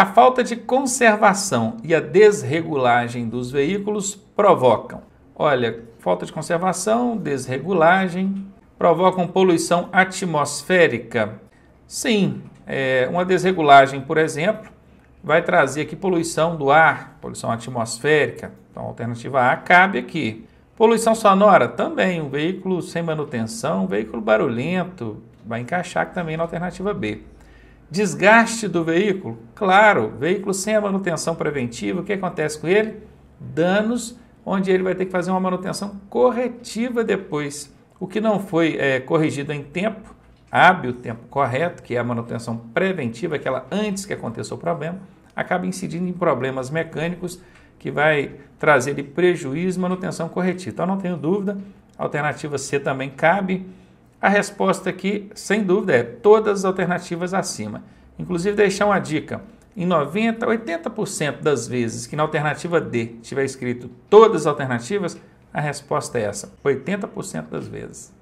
A falta de conservação e a desregulagem dos veículos provocam, olha, falta de conservação, desregulagem, provocam poluição atmosférica. Sim, é, uma desregulagem, por exemplo, vai trazer aqui poluição do ar, poluição atmosférica. Então, a alternativa A cabe aqui. Poluição sonora também, um veículo sem manutenção, um veículo barulhento, vai encaixar também na alternativa B. Desgaste do veículo? Claro, veículo sem a manutenção preventiva, o que acontece com ele? Danos, onde ele vai ter que fazer uma manutenção corretiva depois. O que não foi é, corrigido em tempo hábil, tempo correto, que é a manutenção preventiva, aquela antes que aconteça o problema, acaba incidindo em problemas mecânicos que vai trazer prejuízo e manutenção corretiva. Então, não tenho dúvida, a alternativa C também cabe. A resposta aqui, sem dúvida, é todas as alternativas acima. Inclusive, deixar uma dica: em 90, 80% das vezes que na alternativa D tiver escrito todas as alternativas, a resposta é essa: 80% das vezes.